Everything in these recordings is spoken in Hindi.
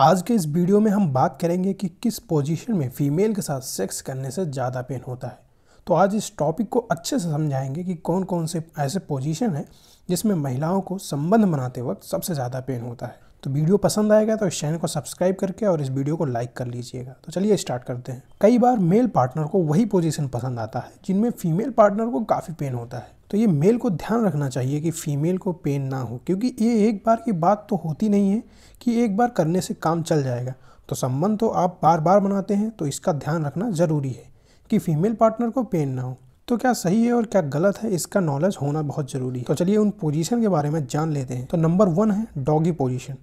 आज के इस वीडियो में हम बात करेंगे कि किस पोजीशन में फ़ीमेल के साथ सेक्स करने से ज़्यादा पेन होता है तो आज इस टॉपिक को अच्छे से समझाएंगे कि कौन कौन से ऐसे पोजीशन हैं जिसमें महिलाओं को संबंध बनाते वक्त सबसे ज़्यादा पेन होता है तो वीडियो पसंद आएगा तो इस चैनल को सब्सक्राइब करके और इस वीडियो को लाइक कर लीजिएगा तो चलिए स्टार्ट करते हैं कई बार मेल पार्टनर को वही पोजीशन पसंद आता है जिनमें फीमेल पार्टनर को काफ़ी पेन होता है तो ये मेल को ध्यान रखना चाहिए कि फ़ीमेल को पेन ना हो क्योंकि ये एक बार की बात तो होती नहीं है कि एक बार करने से काम चल जाएगा तो संबंध तो आप बार बार बनाते हैं तो इसका ध्यान रखना ज़रूरी है कि फ़ीमेल पार्टनर को पेन ना हो तो क्या सही है और क्या गलत है इसका नॉलेज होना बहुत ज़रूरी है तो चलिए उन पोजीशन के बारे में जान लेते हैं तो नंबर वन है डॉगी पोजीशन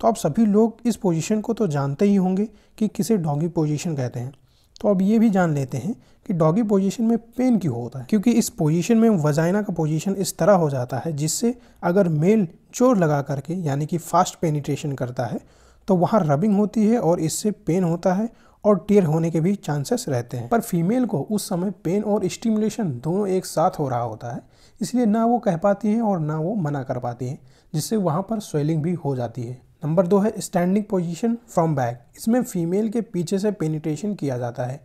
तो आप सभी लोग इस पोजीशन को तो जानते ही होंगे कि किसे डॉगी पोजीशन कहते हैं तो अब ये भी जान लेते हैं कि डॉगी पोजीशन में पेन क्यों होता है क्योंकि इस पोजीशन में वजाइना का पोजीशन इस तरह हो जाता है जिससे अगर मेल जोर लगा करके यानी कि फास्ट पेनिट्रेशन करता है तो वहाँ रबिंग होती है और इससे पेन होता है और टेयर होने के भी चांसेस रहते हैं पर फीमेल को उस समय पेन और स्टिमुलेशन दोनों एक साथ हो रहा होता है इसलिए ना वो कह पाती हैं और ना वो मना कर पाती हैं जिससे वहाँ पर स्वेलिंग भी हो जाती है नंबर दो है स्टैंडिंग पोजीशन फ्रॉम बैक इसमें फीमेल के पीछे से पेनिट्रेशन किया जाता है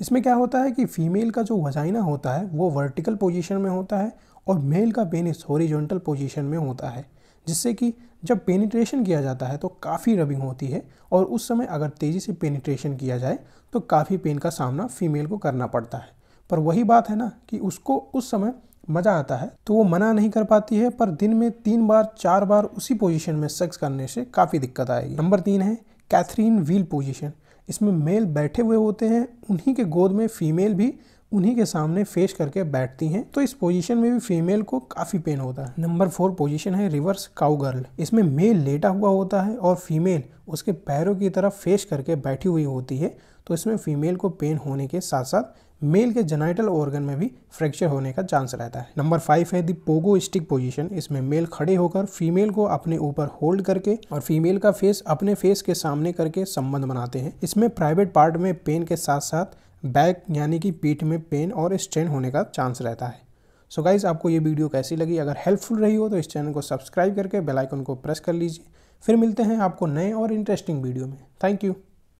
इसमें क्या होता है कि फीमेल का जो वजाइना होता है वो वर्टिकल पोजीशन में होता है और मेल का पेनिस हॉरिजॉन्टल पोजीशन में होता है जिससे कि जब पेनिट्रेशन किया जाता है तो काफ़ी रबिंग होती है और उस समय अगर तेज़ी से पेनिट्रेशन किया जाए तो काफ़ी पेन का सामना फीमेल को करना पड़ता है पर वही बात है ना कि उसको उस समय मज़ा आता है तो वो मना नहीं कर पाती है पर दिन में तीन बार चार बार उसी पोजीशन में सेक्स करने से काफ़ी दिक्कत आएगी नंबर तीन है कैथरीन व्हील पोजीशन इसमें मेल बैठे हुए होते हैं उन्हीं के गोद में फीमेल भी उन्हीं के सामने फेस करके बैठती हैं तो इस पोजीशन में भी फीमेल को काफ़ी पेन होता है नंबर फोर पोजीशन है रिवर्स काउ गर्ल इसमें मेल लेटा हुआ होता है और फीमेल उसके पैरों की तरफ फेस करके बैठी हुई होती है तो इसमें फीमेल को पेन होने के साथ साथ मेल के जेनाइटल ऑर्गन में भी फ्रैक्चर होने का चांस रहता है नंबर फाइव है दी पोगो स्टिक पोजीशन इसमें मेल खड़े होकर फीमेल को अपने ऊपर होल्ड करके और फीमेल का फेस अपने फेस के सामने करके संबंध बनाते हैं इसमें प्राइवेट पार्ट में पेन के साथ साथ बैक यानी कि पीठ में पेन और स्ट्रेन होने का चांस रहता है सो so गाइज़ आपको ये वीडियो कैसी लगी अगर हेल्पफुल रही हो तो इस चैनल को सब्सक्राइब करके बेलाइकन को प्रेस कर लीजिए फिर मिलते हैं आपको नए और इंटरेस्टिंग वीडियो में थैंक यू